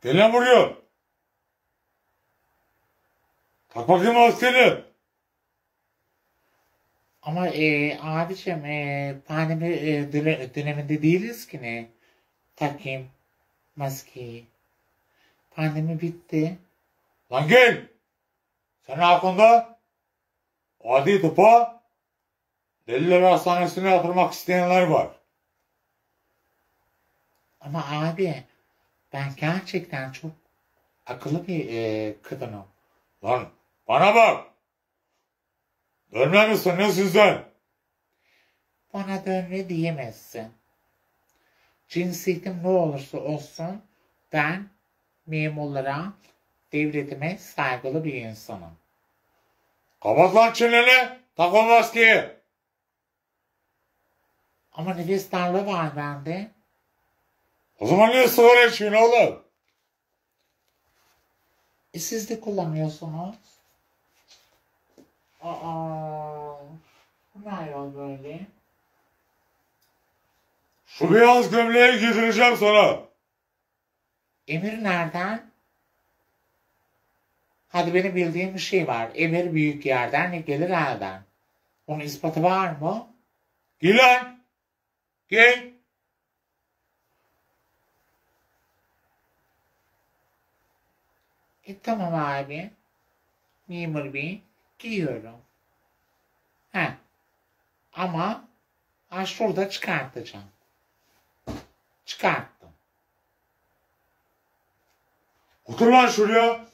Gelen vuruyor. Tak bakayım maskeni. Ama e, Adişem e, pandemi e, döne- döneminde değiliz ki ne? Takayım maskeyi. Pandemi bitti. Lan gel. Senin hakkında adi topa. deliler hastanesine yatırmak isteyenler var. Ama abi ben gerçekten çok akıllı bir e, kadınım. Lan bana bak. Dönme misin ne sizden? Bana dönme diyemezsin. Cinsiyetim ne olursa olsun ben memurlara, devletime saygılı bir insanım. Kapat lan çeneni, tak o maskeyi. Ama nefes darlığı var bende. O zaman niye sigara içiyorsun oğlum? E siz de kullanıyorsunuz. Aa, bu ne ayol böyle? Şu beyaz gömleği giydireceğim sana. Emir nereden? Hadi benim bildiğim bir şey var. Emir büyük yerden ne gelir elden. Onun ispatı var mı? Giy lan. Giy. E tamam abi. Memur bey. Giyiyorum. He. Ama ha, şurada çıkartacağım. Çıkarttım. Otur lan şuraya.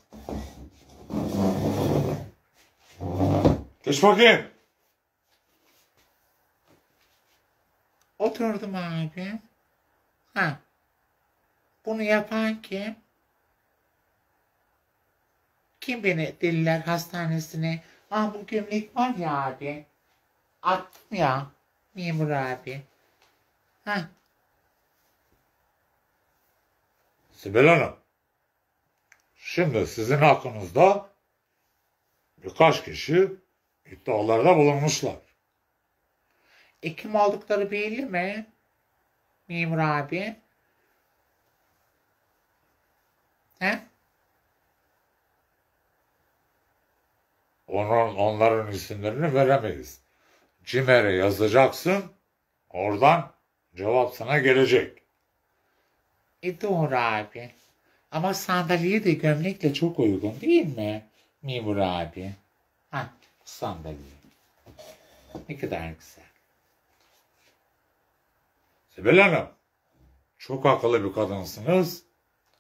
Geç bakayım. Oturdum abi. Ha. Bunu yapan kim? Kim beni deliler hastanesine ah bu gömlek var ya abi attım ya memur abi. Heh. Sibel Hanım. Şimdi sizin hakkınızda birkaç kişi iddialarda bulunmuşlar. Ekim aldıkları belli mi? Memur abi. He? Onun, onların isimlerini veremeyiz. Cimer'e yazacaksın. Oradan cevap sana gelecek. E doğru abi. Ama sandalye de gömlekle çok uygun değil mi? Mimur abi. Ha sandalye. Ne kadar güzel. Sibel Hanım. Çok akıllı bir kadınsınız.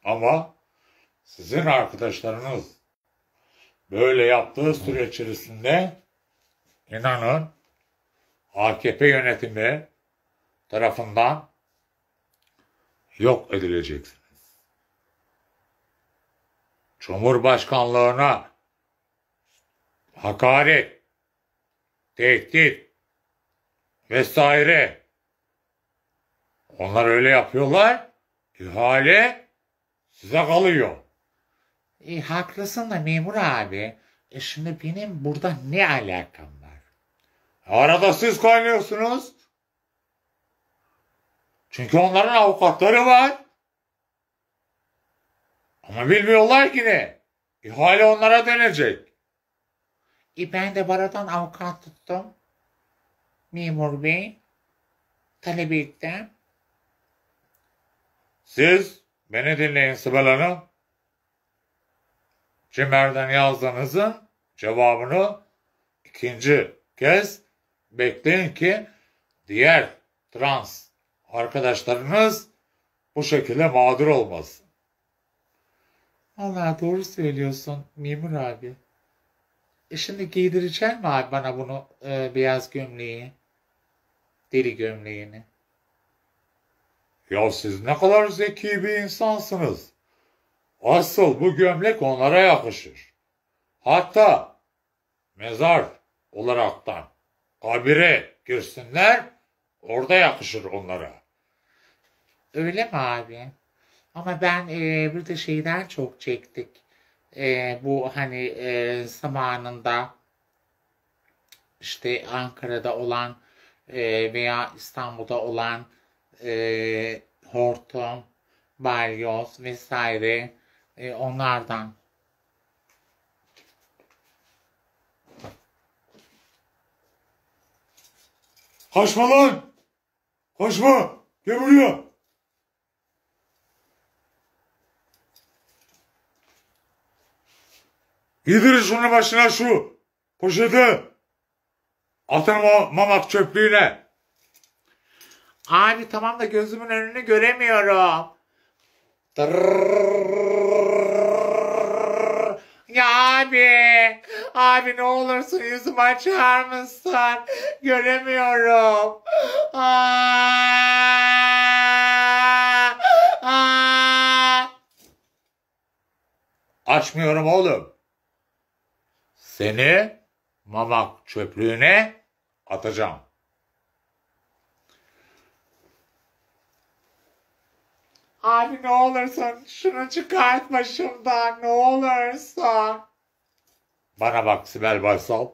Ama sizin arkadaşlarınız Böyle yaptığı süre içerisinde inanın AKP yönetimi tarafından yok edileceksiniz. Cumhurbaşkanlığına hakaret, tehdit vesaire onlar öyle yapıyorlar. İhale size kalıyor. E, haklısın da memur abi. E şimdi benim burada ne alakam var? Arada siz kaynıyorsunuz. Çünkü onların avukatları var. Ama bilmiyorlar ki ne. İhale e, onlara dönecek. E ben de Bara'dan avukat tuttum. Memur bey. Talep ettim. Siz beni dinleyin Sibel Hanım. Cimer'den yazdığınızın cevabını ikinci kez bekleyin ki diğer trans arkadaşlarınız bu şekilde mağdur olmasın. Allah doğru söylüyorsun Memur abi. E şimdi giydireceğim mi abi bana bunu e, beyaz gömleği? Deli gömleğini. Ya siz ne kadar zeki bir insansınız. Asıl bu gömlek onlara yakışır. Hatta mezar olaraktan kabire girsinler orada yakışır onlara. Öyle mi abi? Ama ben e, bir de şeyden çok çektik. E, bu hani e, zamanında işte Ankara'da olan e, veya İstanbul'da olan e, hortum, balyoz vesaire e, onlardan. Kaçma lan! Kaçma! Gel buraya! Yedirin şunu başına şu poşeti. Atın o mamak çöplüğüne. Abi tamam da gözümün önünü göremiyorum. Dırrrr. Ya abi, abi ne olursun yüzümü açar mısın? Göremiyorum. Aa, aa. Açmıyorum oğlum. Seni mamak çöplüğüne atacağım. Abi ne olursun şunu çıkart başımdan ne olursa. Bana bak Sibel Baysal.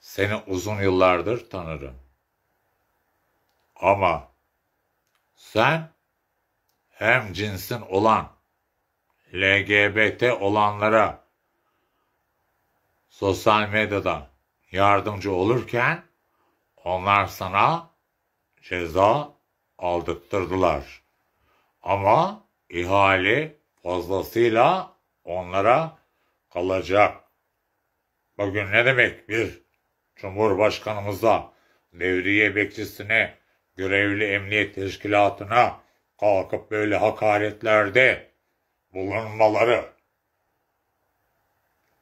Seni uzun yıllardır tanırım. Ama sen hem cinsin olan LGBT olanlara sosyal medyada yardımcı olurken onlar sana ceza aldırttırdılar. Ama ihale fazlasıyla onlara kalacak. Bugün ne demek bir Cumhurbaşkanımıza, devriye bekçisine, görevli emniyet teşkilatına kalkıp böyle hakaretlerde bulunmaları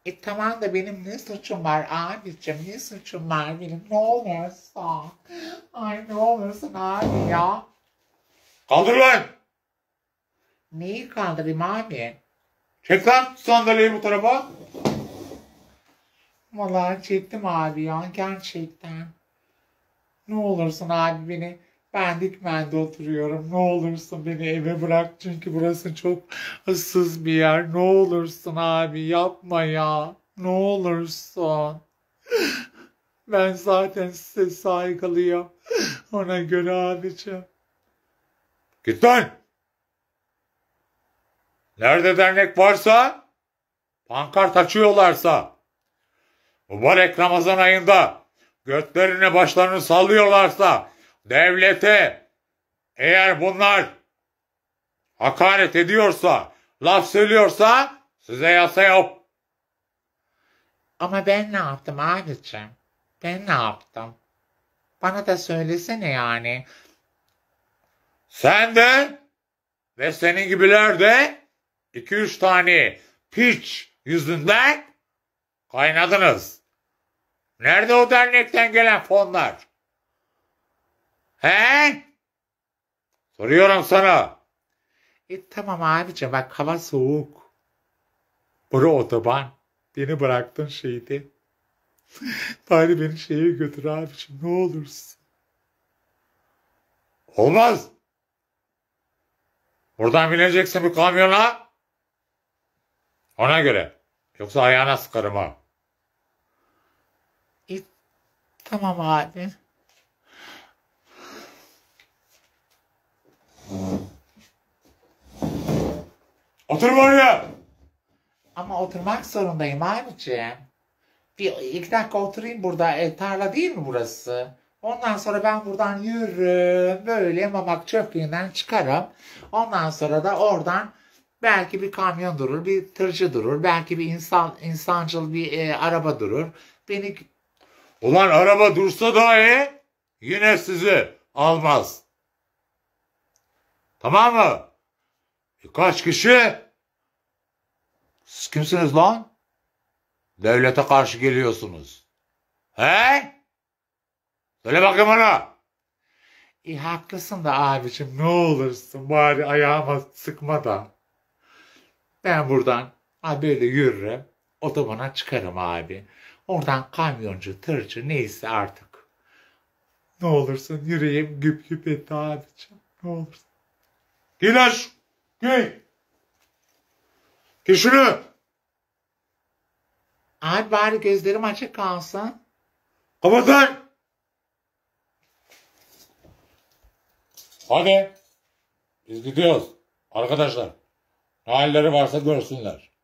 e tamam da benim ne suçum var abicim ne suçum var benim ne olursa. Ay ne olursun abi ya. Kaldır lan. Neyi kaldırayım abi? Çek lan sandalyeyi bu tarafa. Vallahi çektim abi ya gerçekten. Ne olursun abi beni ben Dikmen'de oturuyorum. Ne olursun beni eve bırak. Çünkü burası çok ıssız bir yer. Ne olursun abi yapma ya. Ne olursun. Ben zaten size saygılıyım. Ona göre abicim. Git lan! Nerede dernek varsa, pankart açıyorlarsa, mübarek Ramazan ayında götlerini başlarını sallıyorlarsa, devlete eğer bunlar hakaret ediyorsa, laf söylüyorsa size yasa yok. Ama ben ne yaptım abicim? Ben ne yaptım? Bana da söylesene yani. Sen de ve senin gibiler de iki üç tane piç yüzünden kaynadınız. Nerede o dernekten gelen fonlar? He? Soruyorum sana. E tamam abicim bak hava soğuk. Bura otoban. Beni bıraktın şeydi. Bari beni şeye götür abicim ne olursun. Olmaz. Buradan bineceksin bir kamyona. Ona göre. Yoksa ayağına sıkarım ha. E, tamam abi. Oturma oraya. Ama oturmak zorundayım abiciğim. Bir iki dakika oturayım burada. E, tarla değil mi burası? Ondan sonra ben buradan yürürüm. Böyle mamak çöplüğünden çıkarım. Ondan sonra da oradan belki bir kamyon durur, bir tırcı durur. Belki bir insan insancıl bir e, araba durur. Beni Ulan araba dursa dahi e, yine sizi almaz. Tamam mı? E, kaç kişi? Siz kimsiniz lan? Devlete karşı geliyorsunuz. He? Söyle bakayım bana. İyi e, haklısın da abicim ne olursun bari ayağıma sıkma da. Ben buradan böyle yürürüm. Otobana çıkarım abi. Oradan kamyoncu, tırcı neyse artık. Ne olursun yüreğim güp güp etti abicim. Ne olursun. İlaç Gel. Gel şunu. Abi bari gözlerim açık kalsın. Kapat lan. Hadi. Biz gidiyoruz. Arkadaşlar. Ne halleri varsa görsünler.